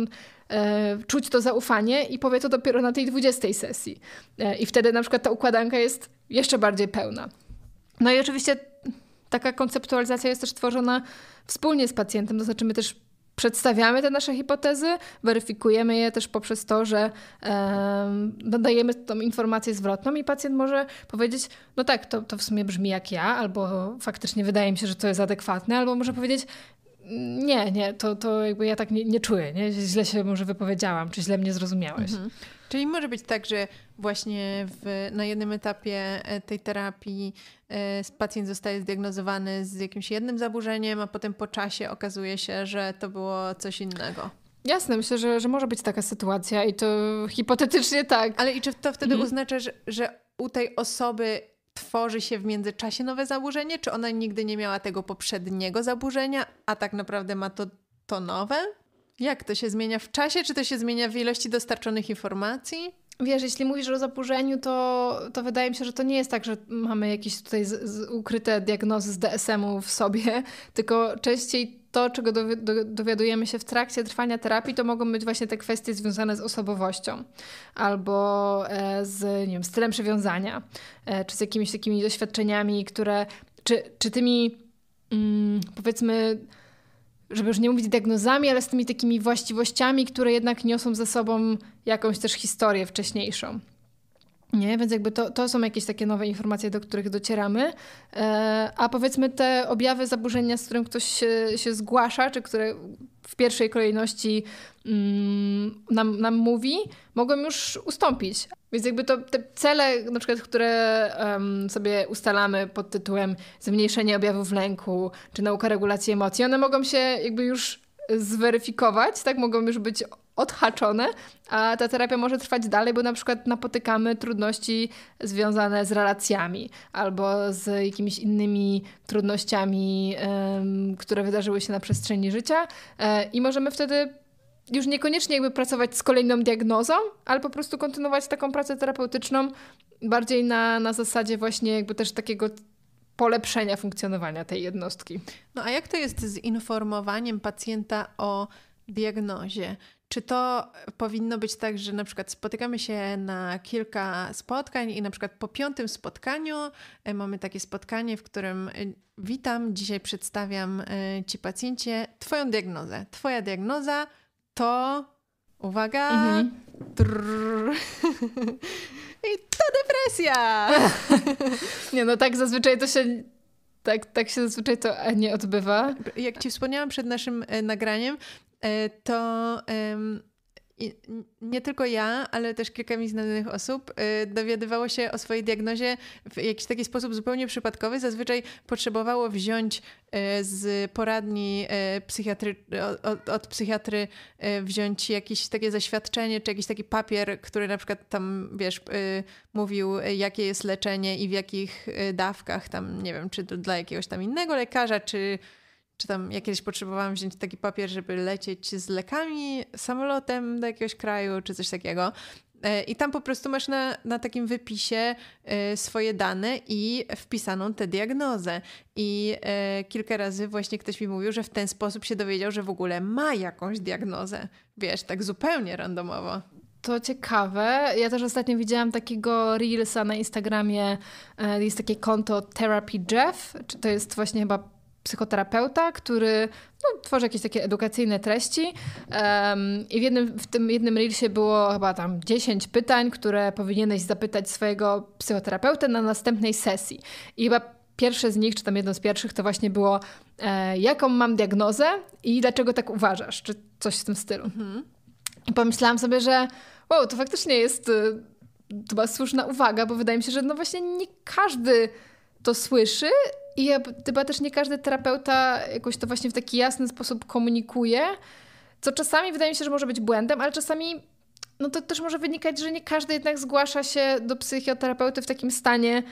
e, czuć to zaufanie i powie to dopiero na tej 20 sesji. E, I wtedy na przykład ta układanka jest jeszcze bardziej pełna. No i oczywiście taka konceptualizacja jest też tworzona wspólnie z pacjentem, to znaczy my też przedstawiamy te nasze hipotezy, weryfikujemy je też poprzez to, że dodajemy tą informację zwrotną i pacjent może powiedzieć, no tak, to, to w sumie brzmi jak ja, albo faktycznie wydaje mi się, że to jest adekwatne, albo może powiedzieć, nie, nie, to, to jakby ja tak nie, nie czuję, nie? źle się może wypowiedziałam, czy źle mnie zrozumiałeś. Mhm. Czyli może być tak, że właśnie w, na jednym etapie e, tej terapii e, pacjent zostaje zdiagnozowany z jakimś jednym zaburzeniem, a potem po czasie okazuje się, że to było coś innego. Jasne, myślę, że, że może być taka sytuacja i to hipotetycznie tak. Ale i czy to wtedy mhm. oznacza, że, że u tej osoby tworzy się w międzyczasie nowe zaburzenie? Czy ona nigdy nie miała tego poprzedniego zaburzenia, a tak naprawdę ma to, to nowe? Jak to się zmienia w czasie? Czy to się zmienia w ilości dostarczonych informacji? Wiesz, jeśli mówisz o zaburzeniu, to, to wydaje mi się, że to nie jest tak, że mamy jakieś tutaj z, z ukryte diagnozy z DSM-u w sobie, tylko częściej to, czego dowi do, dowiadujemy się w trakcie trwania terapii, to mogą być właśnie te kwestie związane z osobowością albo e, z nie wiem, stylem przywiązania, e, czy z jakimiś takimi doświadczeniami, które, czy, czy tymi mm, powiedzmy żeby już nie mówić diagnozami, ale z tymi takimi właściwościami, które jednak niosą ze sobą jakąś też historię wcześniejszą. Nie, więc jakby to, to są jakieś takie nowe informacje, do których docieramy. E, a powiedzmy te objawy zaburzenia, z którym ktoś się, się zgłasza, czy które w pierwszej kolejności mm, nam, nam mówi, mogą już ustąpić. Więc jakby to te cele, na przykład, które um, sobie ustalamy pod tytułem zmniejszenie objawów lęku, czy nauka regulacji emocji, one mogą się jakby już zweryfikować, tak? Mogą już być odhaczone, a ta terapia może trwać dalej, bo na przykład napotykamy trudności związane z relacjami albo z jakimiś innymi trudnościami, które wydarzyły się na przestrzeni życia e, i możemy wtedy już niekoniecznie jakby pracować z kolejną diagnozą, ale po prostu kontynuować taką pracę terapeutyczną bardziej na, na zasadzie właśnie jakby też takiego polepszenia funkcjonowania tej jednostki. No a jak to jest z informowaniem pacjenta o diagnozie? Czy to powinno być tak, że na przykład spotykamy się na kilka spotkań i na przykład po piątym spotkaniu e, mamy takie spotkanie, w którym e, witam, dzisiaj przedstawiam e, Ci pacjencie Twoją diagnozę. Twoja diagnoza to, uwaga, mhm. i to depresja. nie no, tak zazwyczaj to się tak, tak się zazwyczaj to nie odbywa. Jak ci wspomniałam przed naszym e, nagraniem, e, to e, i nie tylko ja, ale też kilka mi znanych osób y, dowiadywało się o swojej diagnozie w jakiś taki sposób zupełnie przypadkowy. Zazwyczaj potrzebowało wziąć y, z poradni y, psychiatry, od, od psychiatry wziąć jakieś takie zaświadczenie, czy jakiś taki papier, który na przykład tam, wiesz, mówił jakie jest leczenie i w jakich dawkach tam, nie wiem, czy dla jakiegoś tam innego lekarza, czy czy tam ja kiedyś potrzebowałam wziąć taki papier, żeby lecieć z lekami samolotem do jakiegoś kraju, czy coś takiego. E, I tam po prostu masz na, na takim wypisie e, swoje dane i wpisaną tę diagnozę. I e, kilka razy właśnie ktoś mi mówił, że w ten sposób się dowiedział, że w ogóle ma jakąś diagnozę. Wiesz, tak zupełnie randomowo. To ciekawe. Ja też ostatnio widziałam takiego Reelsa na Instagramie. Jest takie konto Therapy Jeff. Czy to jest właśnie chyba psychoterapeuta, który no, tworzy jakieś takie edukacyjne treści. Um, I w, jednym, w tym jednym reelsie było chyba tam 10 pytań, które powinieneś zapytać swojego psychoterapeutę na następnej sesji. I chyba pierwsze z nich, czy tam jedno z pierwszych, to właśnie było, e, jaką mam diagnozę i dlaczego tak uważasz, czy coś w tym stylu. Mhm. I pomyślałam sobie, że wow, to faktycznie jest e, chyba słuszna uwaga, bo wydaje mi się, że no właśnie nie każdy to słyszy i ja, chyba też nie każdy terapeuta jakoś to właśnie w taki jasny sposób komunikuje, co czasami wydaje mi się, że może być błędem, ale czasami no to też może wynikać, że nie każdy jednak zgłasza się do psychoterapeuty w takim stanie,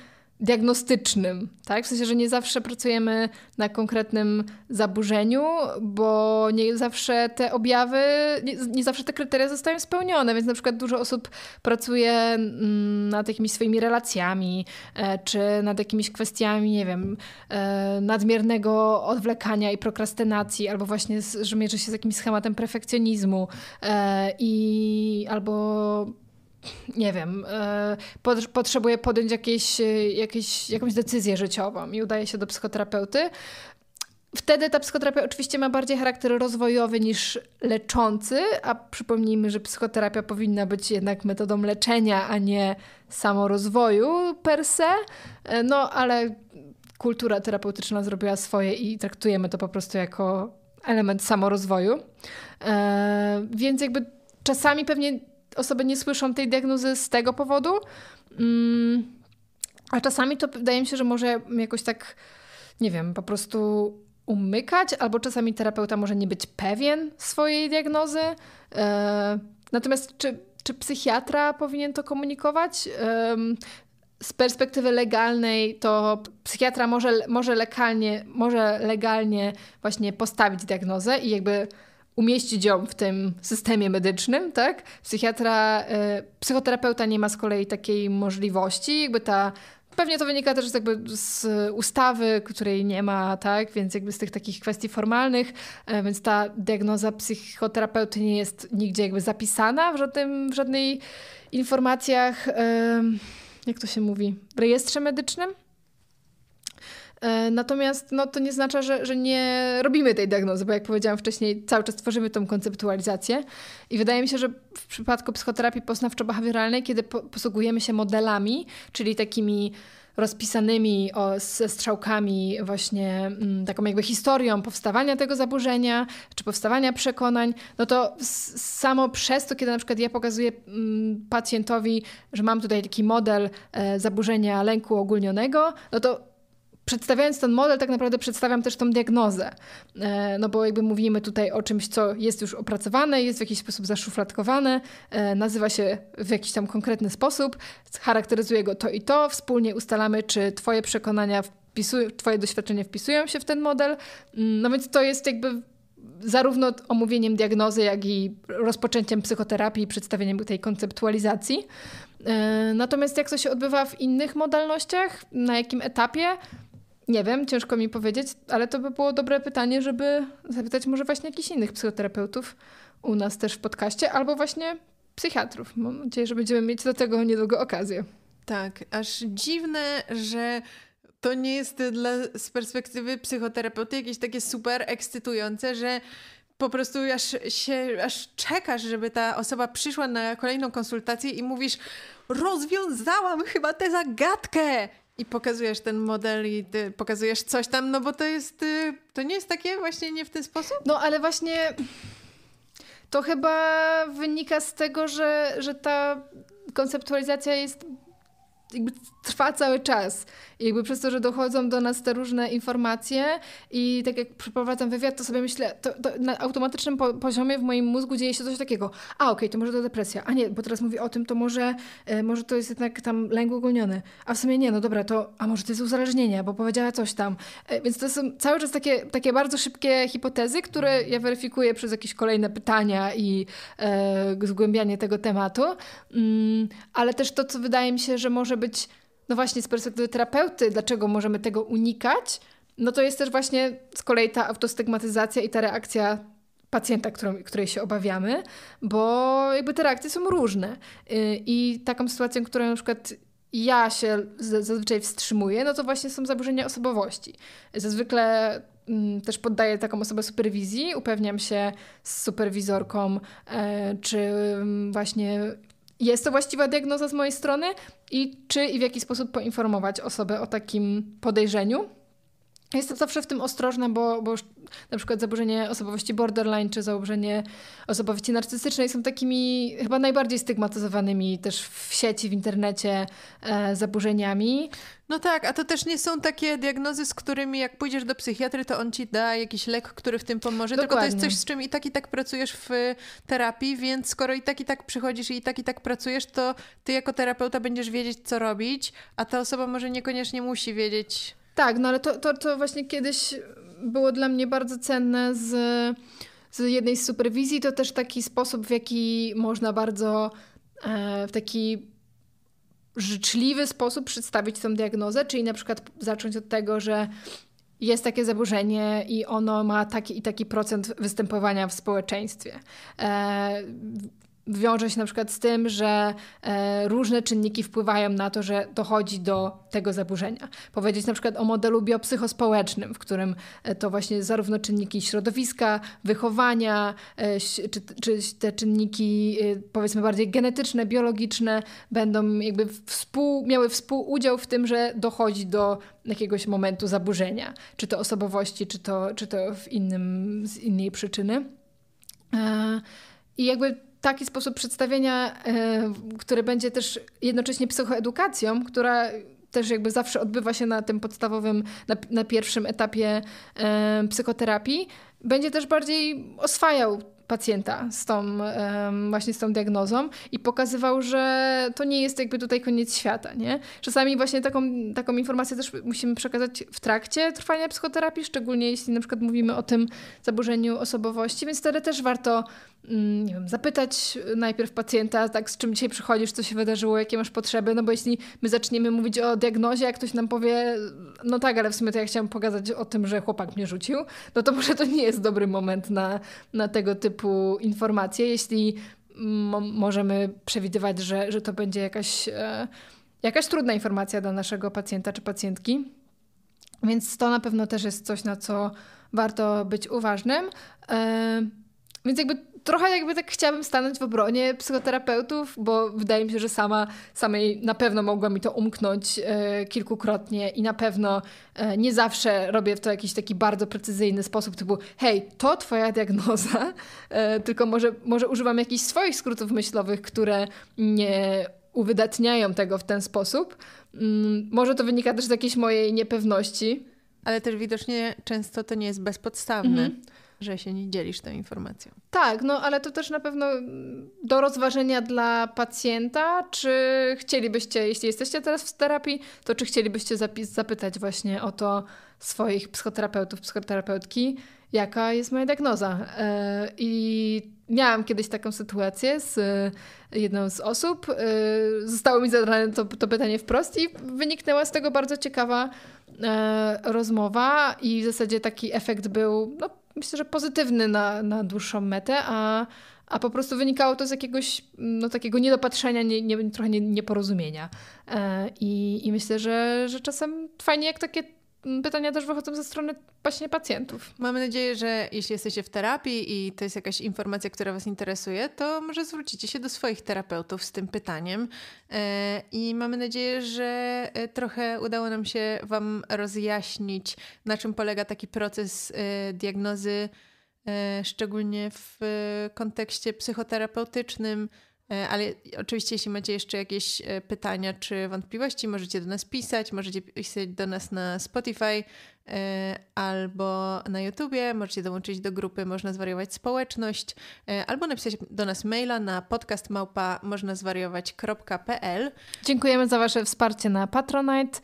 diagnostycznym, tak? W sensie, że nie zawsze pracujemy na konkretnym zaburzeniu, bo nie zawsze te objawy, nie, nie, zawsze te kryteria zostają spełnione, więc na przykład dużo osób pracuje mm, nad jakimiś swoimi relacjami, e, czy nad jakimiś kwestiami, nie wiem, e, nadmiernego odwlekania i prokrastynacji, albo właśnie, że mierzy się z jakimś schematem perfekcjonizmu e, i albo nie wiem, y, e, potrzebuje podjąć jakieś, e, jakieś, jakąś decyzję życiową i udaje się do psychoterapeuty. Wtedy ta psychoterapia oczywiście ma bardziej charakter rozwojowy niż leczący, a przypomnijmy, że psychoterapia powinna być jednak metodą leczenia, a nie samorozwoju per se. E, no ale kultura terapeutyczna zrobiła swoje i traktujemy to po prostu jako element samorozwoju. więc jakby czasami pewnie osoby nie słyszą tej diagnozy z tego powodu. Mm, a czasami to wydaje mi się, że może jakoś tak, nie wiem, po prostu umykać, albo czasami terapeuta może nie być pewien swojej diagnozy. E, natomiast czy, czy psychiatra powinien to komunikować? z perspektywy legalnej to psychiatra może, może, legalnie, może legalnie właśnie postawić diagnozę i jakby umieścić ją w tym systemie medycznym, tak? Psychiatra, e, psychoterapeuta nie ma z kolei takiej możliwości, jakby ta Pewnie to wynika też jakby z ustawy, której nie ma, tak? Więc jakby z tych takich kwestii formalnych, e, więc ta diagnoza psychoterapeuty nie jest nigdzie jakby zapisana w, żadnym, w żadnej informacjach, e, jak to się mówi, w rejestrze medycznym. E, natomiast no, to nie znaczy, że, że nie robimy tej diagnozy, bo jak powiedziałam wcześniej, cały czas tworzymy tą konceptualizację. I wydaje mi się, że w przypadku psychoterapii poznawczo-behawioralnej, kiedy posługujemy się modelami, czyli takimi rozpisanymi o, ze strzałkami właśnie mm, taką jakby historią powstawania tego zaburzenia, czy powstawania przekonań, no to samo przez to, kiedy na przykład ja pokazuję mm, pacjentowi, że mam tutaj taki model e, zaburzenia lęku ogólnionego, no to przedstawiając ten model, tak naprawdę przedstawiam też tą diagnozę. E, no bo jakby mówimy tutaj o czymś, co jest już opracowane, jest w jakiś sposób zaszufladkowane, e, nazywa się w jakiś tam konkretny sposób, charakteryzuje go to i to, wspólnie ustalamy, czy Twoje przekonania, Twoje doświadczenia wpisują się w ten model. Mm, no więc to jest jakby zarówno omówieniem diagnozy, jak i rozpoczęciem psychoterapii, przedstawieniem tej konceptualizacji. E, natomiast jak to się odbywa w innych modalnościach, na jakim etapie, nie wiem, ciężko mi powiedzieć, ale to by było dobre pytanie, żeby zapytać może właśnie jakichś innych psychoterapeutów u nas też w podcaście, albo właśnie psychiatrów. Mam nadzieję, że będziemy mieć do tego niedługo okazję. Tak, aż dziwne, że to nie jest dla, z perspektywy psychoterapeuty jakieś takie super ekscytujące, że po prostu aż się, aż czekasz, żeby ta osoba przyszła na kolejną konsultację i mówisz, rozwiązałam chyba tę zagadkę! I pokazujesz ten model i pokazujesz coś tam, no bo to jest, y, to nie jest takie właśnie nie w ten sposób? No ale właśnie to chyba wynika z tego, że, że ta konceptualizacja jest jakby trwa cały czas. I jakby przez to, że dochodzą do nas te różne informacje i tak jak przeprowadzam wywiad, to sobie myślę, to, to na automatycznym po poziomie w moim mózgu dzieje się coś takiego. A okej, okay, to może to depresja. A nie, bo teraz mówi o tym, to może, e, może to jest jednak tam lęk ogólniony. A w sumie nie, no dobra, to a może to jest uzależnienie, bo powiedziała coś tam. E, więc to są cały czas takie, takie bardzo szybkie hipotezy, które ja weryfikuję przez jakieś kolejne pytania i e, zgłębianie tego tematu. Mm, ale też to, co wydaje mi się, że może być no właśnie z perspektywy terapeuty, dlaczego możemy tego unikać, no to jest też właśnie z kolei ta autostygmatyzacja i ta reakcja pacjenta, którą, której się obawiamy, bo jakby te reakcje są różne. Y, I taką sytuacją, którą na przykład ja się zazwyczaj wstrzymuję, no to właśnie są zaburzenia osobowości. Zazwykle mm, też poddaję taką osobę superwizji, upewniam się z superwizorką, e, czy mm, właśnie jest to właściwa diagnoza z mojej strony i czy i w jaki sposób poinformować osobę o takim podejrzeniu? Jestem zawsze w tym ostrożna, bo, bo już na przykład zaburzenie osobowości borderline czy zaburzenie osobowości narcystycznej są takimi chyba najbardziej stygmatyzowanymi też w sieci, w internecie e, zaburzeniami. No tak, a to też nie są takie diagnozy, z którymi jak pójdziesz do psychiatry, to on ci da jakiś lek, który w tym pomoże, Dokładnie. tylko to jest coś, z czym i tak i tak pracujesz w e, terapii, więc skoro i tak i tak przychodzisz i, i tak i tak pracujesz, to ty jako terapeuta będziesz wiedzieć, co robić, a ta osoba może niekoniecznie musi wiedzieć, tak, no ale to, to, to właśnie kiedyś było dla mnie bardzo cenne z, z jednej z superwizji. To też taki sposób, w jaki można bardzo e, w taki życzliwy sposób przedstawić tą diagnozę, czyli na przykład zacząć od tego, że jest takie zaburzenie i ono ma taki i taki procent występowania w społeczeństwie. E, wiąże się na przykład z tym, że e, różne czynniki wpływają na to, że dochodzi do tego zaburzenia. Powiedzieć na przykład o modelu biopsychospołecznym, w którym e, to właśnie zarówno czynniki środowiska, wychowania, e, czy, czy, te czynniki e, powiedzmy bardziej genetyczne, biologiczne będą jakby współ, miały współudział w tym, że dochodzi do jakiegoś momentu zaburzenia, czy to osobowości, czy to, czy to w innym, z innej przyczyny. E, I jakby taki sposób przedstawienia, e, który będzie też jednocześnie psychoedukacją, która też jakby zawsze odbywa się na tym podstawowym, na, na pierwszym etapie e, psychoterapii, będzie też bardziej oswajał pacjenta z tą, właśnie z tą diagnozą i pokazywał, że to nie jest jakby tutaj koniec świata, nie? Czasami właśnie taką, taką informację też musimy przekazać w trakcie trwania psychoterapii, szczególnie jeśli na przykład mówimy o tym zaburzeniu osobowości, więc wtedy też warto mm, nie wiem, zapytać najpierw pacjenta, tak z czym dzisiaj przychodzisz, co się wydarzyło, jakie masz potrzeby, no bo jeśli my zaczniemy mówić o diagnozie, jak ktoś nam powie, no tak, ale w sumie to ja chciałam pokazać o tym, że chłopak mnie rzucił, no to może to nie jest dobry moment na, na tego typu typu informacje, jeśli możemy przewidywać, że, że to będzie jakaś, e, jakaś trudna informacja dla naszego pacjenta czy pacjentki. Więc to na pewno też jest coś, na co warto być uważnym. E, więc jakby trochę jakby tak chciałabym stanąć w obronie psychoterapeutów, bo wydaje mi się, że sama samej na pewno mogła mi to umknąć e, kilkukrotnie i na pewno e, nie zawsze robię w to jakiś taki bardzo precyzyjny sposób, typu hej, to twoja diagnoza, e, tylko może, może używam jakichś swoich skrótów myślowych, które nie uwydatniają tego w ten sposób. Mm, może to wynika też z jakiejś mojej niepewności. Ale też widocznie często to nie jest bezpodstawne. Mhm że się nie dzielisz tą informacją. Tak, no ale to też na pewno do rozważenia dla pacjenta, czy chcielibyście, jeśli jesteście teraz w terapii, to czy chcielibyście zapytać właśnie o to swoich psychoterapeutów, psychoterapeutki, jaka jest moja diagnoza. E, I miałam kiedyś taką sytuację z e, jedną z osób. E, zostało mi zadane to, to pytanie wprost i wyniknęła z tego bardzo ciekawa rozmowa i w zasadzie taki efekt był, no myślę, że pozytywny na, na dłuższą metę, a, a po prostu wynikało to z jakiegoś no, takiego niedopatrzenia, nie, nie, trochę nieporozumienia. E, I, I myślę, że, że czasem fajnie, jak takie pytania też wychodzą ze strony właśnie pacjentów. Mamy nadzieję, że jeśli jesteście w terapii i to jest jakaś informacja, która Was interesuje, to może zwrócicie się do swoich terapeutów z tym pytaniem. E, I mamy nadzieję, że e, trochę udało nam się Wam rozjaśnić, na czym polega taki proces e, diagnozy, szczególnie w kontekście psychoterapeutycznym E, ale oczywiście, jeśli macie jeszcze jakieś e, pytania czy wątpliwości, możecie do nas pisać, możecie pisać do nas na Spotify e, albo na YouTubie, możecie dołączyć do grupy Można Zwariować Społeczność, albo napisać do nas maila na podcastmałpa możnazwariować.pl Dziękujemy za Wasze wsparcie na Patronite.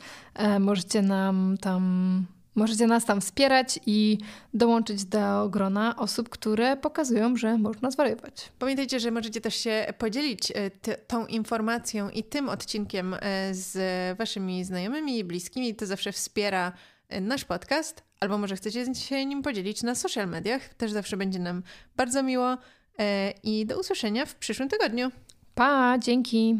Możecie nam tam Możecie nas tam wspierać i dołączyć do grona osób, które pokazują, że można zwariować. Pamiętajcie, że możecie też się podzielić e, t- tą informacją i tym odcinkiem e, z waszymi znajomymi i bliskimi. To zawsze wspiera e, nasz podcast, albo może chcecie się nim podzielić na social mediach. Też zawsze będzie nam bardzo miło. I do usłyszenia w przyszłym tygodniu. Pa, dzięki.